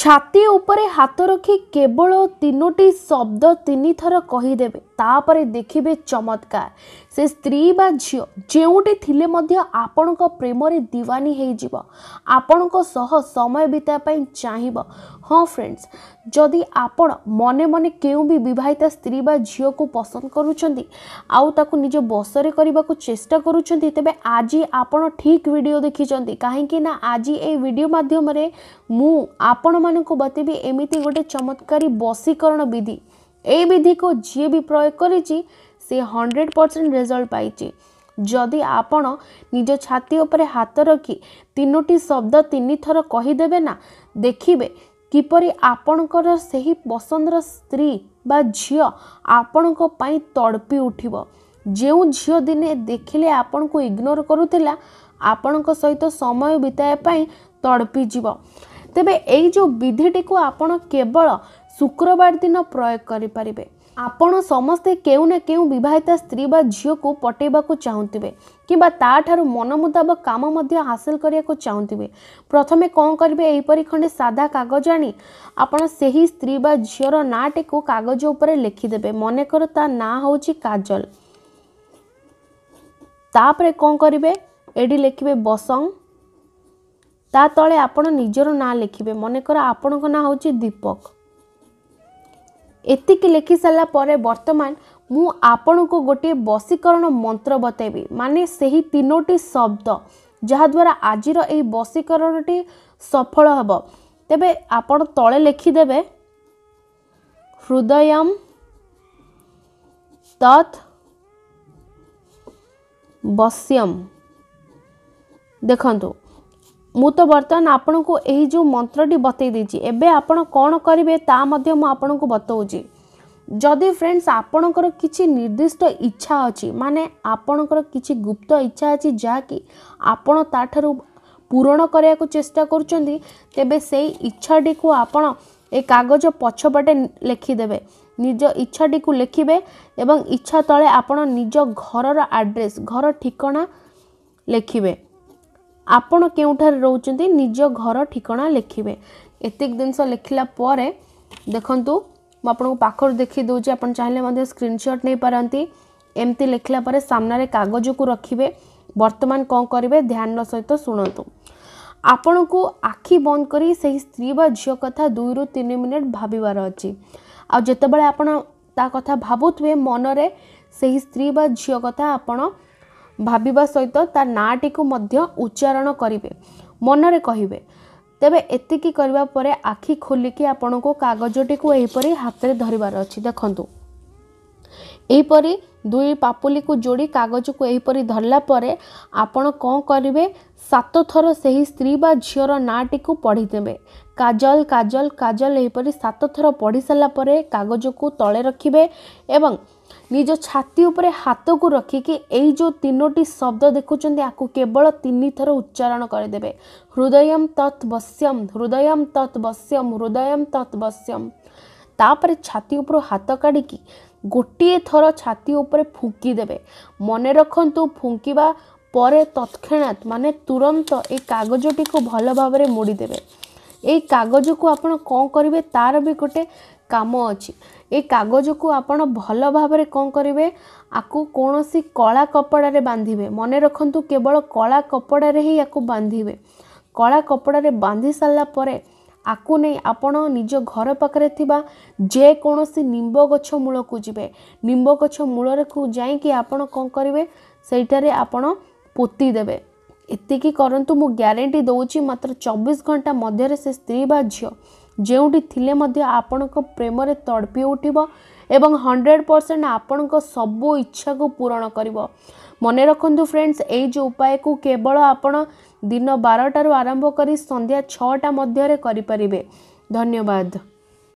ଛାତି ଉପରେ ହାତ ରଖି କେବଳ ତିନୋଟି ଶବ୍ଦ ତିନିଥର କହିଦେବେ ତାପରେ ଦେଖିବେ ଚମତ୍କାର ସେ ସ୍ତ୍ରୀ ବା ଝିଅ ଯେଉଁଠି ଥିଲେ ମଧ୍ୟ ଆପଣଙ୍କ ପ୍ରେମରେ ଦିୱାନୀ ହେଇଯିବ ଆପଣଙ୍କ ସହ ସମୟ ବିତାଇବା ପାଇଁ ଚାହିଁବ ହଁ ଫ୍ରେଣ୍ଡସ୍ ଯଦି ଆପଣ ମନେ ମନେ କେଉଁ ବି ବିବାହିତା ସ୍ତ୍ରୀ ବା ଝିଅକୁ ପସନ୍ଦ କରୁଛନ୍ତି ଆଉ ତାକୁ ନିଜ ବସରେ କରିବାକୁ ଚେଷ୍ଟା କରୁଛନ୍ତି ତେବେ ଆଜି ଆପଣ ଠିକ୍ ଭିଡ଼ିଓ ଦେଖିଛନ୍ତି କାହିଁକି ନା ଆଜି ଏଇ ଭିଡ଼ିଓ ମାଧ୍ୟମରେ ମୁଁ ଆପଣମାନଙ୍କୁ ବତେଇବି ଏମିତି ଗୋଟେ ଚମତ୍କାରୀ ବଶୀକରଣ ବିଧି ଏଇ ବିଧିକୁ ଯିଏ ବି ପ୍ରୟୋଗ କରିଛି ସେ ହଣ୍ଡ୍ରେଡ଼ ପରସେଣ୍ଟ ରେଜଲ୍ଟ ପାଇଛି ଯଦି ଆପଣ ନିଜ ଛାତି ଉପରେ ହାତ ରଖି ତିନୋଟି ଶବ୍ଦ ତିନିଥର କହିଦେବେ ନା ଦେଖିବେ କିପରି ଆପଣଙ୍କର ସେହି ପସନ୍ଦର ସ୍ତ୍ରୀ ବା ଝିଅ ଆପଣଙ୍କ ପାଇଁ ତଡ଼ପି ଉଠିବ ଯେଉଁ ଝିଅ ଦିନେ ଦେଖିଲେ ଆପଣଙ୍କୁ ଇଗ୍ନୋର କରୁଥିଲା ଆପଣଙ୍କ ସହିତ ସମୟ ବିତାଇବା ପାଇଁ ତଡ଼ପିଯିବ ତେବେ ଏଇ ଯେଉଁ ବିଧିଟିକୁ ଆପଣ କେବଳ ଶୁକ୍ରବାର ଦିନ ପ୍ରୟୋଗ କରିପାରିବେ ଆପଣ ସମସ୍ତେ କେଉଁ ନା କେଉଁ ବିବାହିତା ସ୍ତ୍ରୀ ବା ଝିଅକୁ ପଠାଇବାକୁ ଚାହୁଁଥିବେ କିମ୍ବା ତାଠାରୁ ମନ ମୁତାବକ କାମ ମଧ୍ୟ ହାସଲ କରିବାକୁ ଚାହୁଁଥିବେ ପ୍ରଥମେ କ'ଣ କରିବେ ଏହିପରି ଖଣ୍ଡେ ସାଧା କାଗଜ ଆଣି ଆପଣ ସେହି ସ୍ତ୍ରୀ ବା ଝିଅର ନାଁଟିକୁ କାଗଜ ଉପରେ ଲେଖିଦେବେ ମନେକର ତା ନାଁ ହେଉଛି କାଜଲ ତାପରେ କ'ଣ କରିବେ ଏଠି ଲେଖିବେ ବସଂ ତା ତଳେ ଆପଣ ନିଜର ନାଁ ଲେଖିବେ ମନେକର ଆପଣଙ୍କ ନାଁ ହେଉଛି ଦୀପକ ଏତିକି ଲେଖିସାରିଲା ପରେ ବର୍ତ୍ତମାନ ମୁଁ ଆପଣଙ୍କୁ ଗୋଟିଏ ବଶୀକରଣ ମନ୍ତ୍ର ବତାଇବି ମାନେ ସେହି ତିନୋଟି ଶବ୍ଦ ଯାହାଦ୍ୱାରା ଆଜିର ଏହି ବଶୀକରଣଟି ସଫଳ ହେବ ତେବେ ଆପଣ ତଳେ ଲେଖିଦେବେ ହୃଦୟମ୍ ତତ୍ ବଶ୍ୟମ୍ ଦେଖନ୍ତୁ ମୁଁ ତ ବର୍ତ୍ତମାନ ଆପଣଙ୍କୁ ଏହି ଯେଉଁ ମନ୍ତ୍ରଟି ବତେଇ ଦେଇଛି ଏବେ ଆପଣ କ'ଣ କରିବେ ତା ମଧ୍ୟ ମୁଁ ଆପଣଙ୍କୁ ବତାଉଛି ଯଦି ଫ୍ରେଣ୍ଡସ୍ ଆପଣଙ୍କର କିଛି ନିର୍ଦ୍ଦିଷ୍ଟ ଇଚ୍ଛା ଅଛି ମାନେ ଆପଣଙ୍କର କିଛି ଗୁପ୍ତ ଇଚ୍ଛା ଅଛି ଯାହାକି ଆପଣ ତାଠାରୁ ପୂରଣ କରିବାକୁ ଚେଷ୍ଟା କରୁଛନ୍ତି ତେବେ ସେଇ ଇଚ୍ଛାଟିକୁ ଆପଣ ଏ କାଗଜ ପଛପଟେ ଲେଖିଦେବେ ନିଜ ଇଚ୍ଛାଟିକୁ ଲେଖିବେ ଏବଂ ଇଚ୍ଛା ତଳେ ଆପଣ ନିଜ ଘରର ଆଡ୍ରେସ୍ ଘର ଠିକଣା ଲେଖିବେ ଆପଣ କେଉଁଠାରେ ରହୁଛନ୍ତି ନିଜ ଘର ଠିକଣା ଲେଖିବେ ଏତିକି ଜିନିଷ ଲେଖିଲା ପରେ ଦେଖନ୍ତୁ ମୁଁ ଆପଣଙ୍କୁ ପାଖରୁ ଦେଖି ଦେଉଛି ଆପଣ ଚାହିଁଲେ ମଧ୍ୟ ସ୍କ୍ରିନ୍ସଟ୍ ନେଇପାରନ୍ତି ଏମିତି ଲେଖିଲା ପରେ ସାମ୍ନାରେ କାଗଜକୁ ରଖିବେ ବର୍ତ୍ତମାନ କ'ଣ କରିବେ ଧ୍ୟାନର ସହିତ ଶୁଣନ୍ତୁ ଆପଣଙ୍କୁ ଆଖି ବନ୍ଦ କରି ସେହି ସ୍ତ୍ରୀ ବା ଝିଅ କଥା ଦୁଇରୁ ତିନି ମିନିଟ୍ ଭାବିବାର ଅଛି ଆଉ ଯେତେବେଳେ ଆପଣ ତା କଥା ଭାବୁଥିବେ ମନରେ ସେହି ସ୍ତ୍ରୀ ବା ଝିଅ କଥା ଆପଣ ଭାବିବା ସହିତ ତା ନାଁଟିକୁ ମଧ୍ୟ ଉଚ୍ଚାରଣ କରିବେ ମନରେ କହିବେ ତେବେ ଏତିକି କରିବା ପରେ ଆଖି ଖୋଲିକି ଆପଣଙ୍କୁ କାଗଜଟିକୁ ଏହିପରି ହାତରେ ଧରିବାର ଅଛି ଦେଖନ୍ତୁ ଏହିପରି ଦୁଇ ପାପୁଲିକୁ ଯୋଡ଼ି କାଗଜକୁ ଏହିପରି ଧରିଲା ପରେ ଆପଣ କ'ଣ କରିବେ ସାତ ଥର ସେହି ସ୍ତ୍ରୀ ବା ଝିଅର ନାଁଟିକୁ ପଢ଼ିଦେବେ କାଜଲ କାଜଲ କାଜଲ ଏହିପରି ସାତ ଥର ପଢ଼ି ସାରିଲା ପରେ କାଗଜକୁ ତଳେ ରଖିବେ ଏବଂ ନିଜ ଛାତି ଉପରେ ହାତକୁ ରଖିକି ଏଇ ଯେଉଁ ତିନୋଟି ଶବ୍ଦ ଦେଖୁଛନ୍ତି ଆକୁ କେବଳ ତିନି ଥର ଉଚ୍ଚାରଣ କରିଦେବେ ହୃଦୟମ ତତ୍ ବଶ୍ୟମ ହୃଦୟମ ତତ୍ ବଶ୍ୟମ ହୃଦୟମ ତତ୍ ବଶ୍ୟମ ତାପରେ ଛାତି ଉପରୁ ହାତ କାଢ଼ିକି ଗୋଟିଏ ଥର ଛାତି ଉପରେ ଫୁଙ୍କିଦେବେ ମନେ ରଖନ୍ତୁ ଫୁଙ୍କିବା ପରେ ତତ୍କ୍ଷଣାତ୍ ମାନେ ତୁରନ୍ତ ଏଇ କାଗଜଟିକୁ ଭଲ ଭାବରେ ମୋଡ଼ିଦେବେ ଏଇ କାଗଜକୁ ଆପଣ କ'ଣ କରିବେ ତା'ର ବି ଗୋଟେ କାମ ଅଛି ଏଇ କାଗଜକୁ ଆପଣ ଭଲ ଭାବରେ କ'ଣ କରିବେ ଆକୁ କୌଣସି କଳା କପଡ଼ାରେ ବାନ୍ଧିବେ ମନେ ରଖନ୍ତୁ କେବଳ କଳା କପଡ଼ାରେ ହିଁ ୟାକୁ ବାନ୍ଧିବେ କଳା କପଡ଼ାରେ ବାନ୍ଧି ସାରିଲା ପରେ ଆକୁ ନେଇ ଆପଣ ନିଜ ଘର ପାଖରେ ଥିବା ଯେକୌଣସି ନିମ୍ବ ଗଛ ମୂଳକୁ ଯିବେ ନିମ୍ବ ଗଛ ମୂଳକୁ ଯାଇକି ଆପଣ କ'ଣ କରିବେ ସେଇଠାରେ ଆପଣ ପୋତି ଦେବେ ଏତିକି କରନ୍ତୁ ମୁଁ ଗ୍ୟାରେଣ୍ଟି ଦେଉଛି ମାତ୍ର ଚବିଶ ଘଣ୍ଟା ମଧ୍ୟରେ ସେ ସ୍ତ୍ରୀ ବା ଝିଅ ଯେଉଁଠି ଥିଲେ ମଧ୍ୟ ଆପଣଙ୍କ ପ୍ରେମରେ ତଡ଼ପି ଉଠିବ ଏବଂ ହଣ୍ଡ୍ରେଡ଼ ପରସେଣ୍ଟ ଆପଣଙ୍କ ସବୁ ଇଚ୍ଛାକୁ ପୂରଣ କରିବ ମନେ ରଖନ୍ତୁ ଫ୍ରେଣ୍ଡସ୍ ଏଇ ଯେଉଁ ଉପାୟକୁ କେବଳ ଆପଣ ଦିନ ବାରଟାରୁ ଆରମ୍ଭ କରି ସନ୍ଧ୍ୟା ଛଅଟା ମଧ୍ୟରେ କରିପାରିବେ ଧନ୍ୟବାଦ